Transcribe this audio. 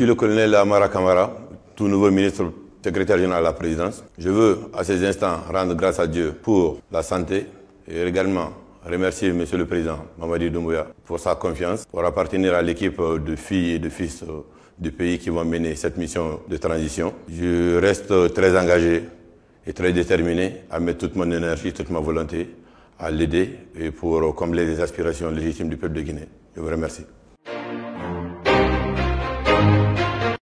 suis le colonel Amara Kamara, tout nouveau ministre secrétaire général de la présidence. Je veux, à ces instants, rendre grâce à Dieu pour la santé et également remercier Monsieur le Président Mamadi Doumbouya pour sa confiance, pour appartenir à l'équipe de filles et de fils du pays qui vont mener cette mission de transition. Je reste très engagé et très déterminé à mettre toute mon énergie, toute ma volonté à l'aider et pour combler les aspirations légitimes du peuple de Guinée. Je vous remercie.